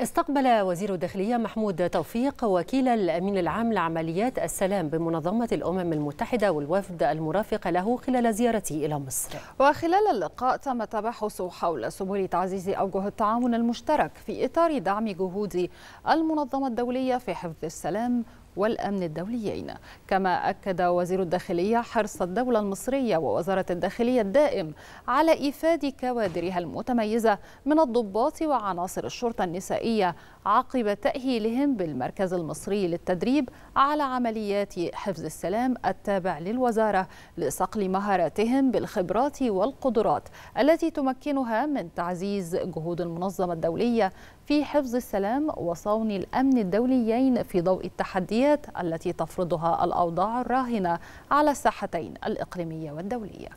استقبل وزير الداخلية محمود توفيق وكيل الأمين العام لعمليات السلام بمنظمة الأمم المتحدة والوفد المرافق له خلال زيارته إلى مصر وخلال اللقاء تم تباحث حول سبل تعزيز أوجه التعاون المشترك في إطار دعم جهود المنظمة الدولية في حفظ السلام والأمن الدوليين كما أكد وزير الداخلية حرص الدولة المصرية ووزارة الداخلية الدائم على إيفاد كوادرها المتميزة من الضباط وعناصر الشرطة النسائية عقب تأهيلهم بالمركز المصري للتدريب على عمليات حفظ السلام التابع للوزارة لصقل مهاراتهم بالخبرات والقدرات التي تمكنها من تعزيز جهود المنظمة الدولية في حفظ السلام وصون الأمن الدوليين في ضوء التحديات التحديات التي تفرضها الأوضاع الراهنة على الساحتين الإقليمية والدولية